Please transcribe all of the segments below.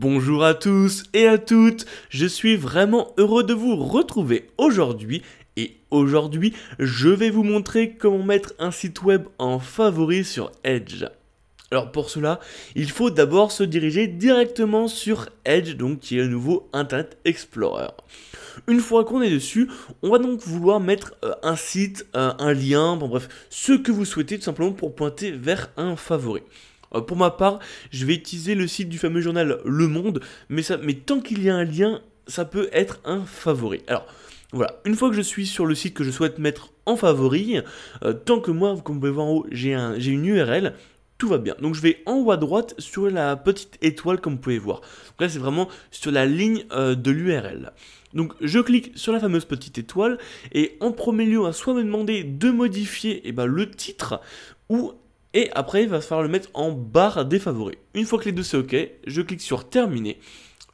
Bonjour à tous et à toutes, je suis vraiment heureux de vous retrouver aujourd'hui et aujourd'hui je vais vous montrer comment mettre un site web en favori sur Edge. Alors pour cela, il faut d'abord se diriger directement sur Edge, donc qui est le nouveau Internet Explorer. Une fois qu'on est dessus, on va donc vouloir mettre euh, un site, euh, un lien, bon bref, ce que vous souhaitez tout simplement pour pointer vers un favori. Euh, pour ma part, je vais utiliser le site du fameux journal Le Monde, mais, ça, mais tant qu'il y a un lien, ça peut être un favori. Alors, voilà, une fois que je suis sur le site que je souhaite mettre en favori, euh, tant que moi, comme vous pouvez voir en haut, j'ai un, une URL, tout va bien. Donc je vais en haut à droite sur la petite étoile comme vous pouvez voir. Donc là c'est vraiment sur la ligne euh, de l'URL. Donc je clique sur la fameuse petite étoile et en premier lieu, va hein, soit me demander de modifier et eh ben, le titre ou et après, il va falloir le mettre en barre des favoris. Une fois que les deux c'est OK, je clique sur terminer.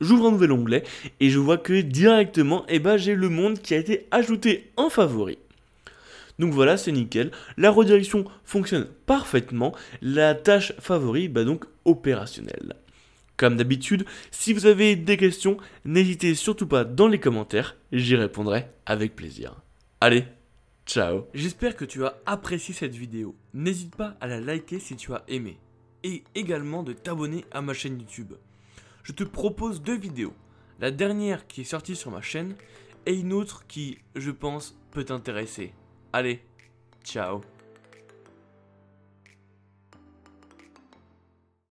J'ouvre un nouvel onglet et je vois que directement, eh ben, j'ai le monde qui a été ajouté en favori. Donc voilà, c'est nickel. La redirection fonctionne parfaitement. La tâche favori, est bah donc opérationnelle. Comme d'habitude, si vous avez des questions, n'hésitez surtout pas dans les commentaires, j'y répondrai avec plaisir. Allez, Ciao J'espère que tu as apprécié cette vidéo. N'hésite pas à la liker si tu as aimé. Et également de t'abonner à ma chaîne YouTube. Je te propose deux vidéos. La dernière qui est sortie sur ma chaîne et une autre qui, je pense, peut t'intéresser. Allez, ciao